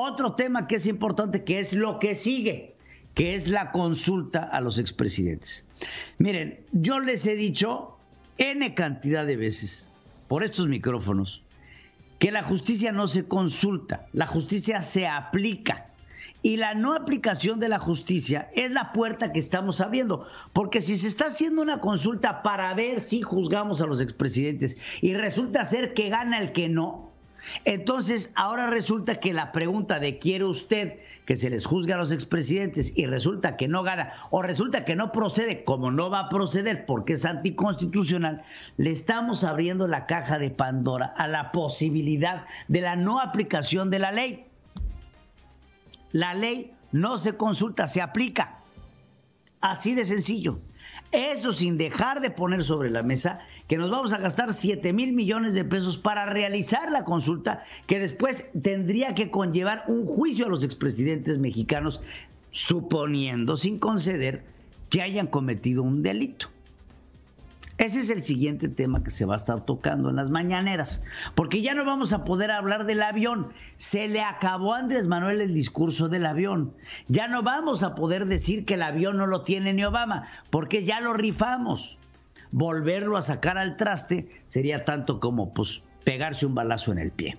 Otro tema que es importante, que es lo que sigue, que es la consulta a los expresidentes. Miren, yo les he dicho N cantidad de veces por estos micrófonos que la justicia no se consulta, la justicia se aplica. Y la no aplicación de la justicia es la puerta que estamos abriendo. Porque si se está haciendo una consulta para ver si juzgamos a los expresidentes y resulta ser que gana el que no, entonces, ahora resulta que la pregunta de quiere usted que se les juzgue a los expresidentes y resulta que no gana o resulta que no procede, como no va a proceder porque es anticonstitucional, le estamos abriendo la caja de Pandora a la posibilidad de la no aplicación de la ley. La ley no se consulta, se aplica. Así de sencillo. Eso sin dejar de poner sobre la mesa que nos vamos a gastar 7 mil millones de pesos para realizar la consulta que después tendría que conllevar un juicio a los expresidentes mexicanos, suponiendo sin conceder que hayan cometido un delito. Ese es el siguiente tema que se va a estar tocando en las mañaneras, porque ya no vamos a poder hablar del avión. Se le acabó a Andrés Manuel el discurso del avión. Ya no vamos a poder decir que el avión no lo tiene ni Obama, porque ya lo rifamos. Volverlo a sacar al traste sería tanto como pues, pegarse un balazo en el pie.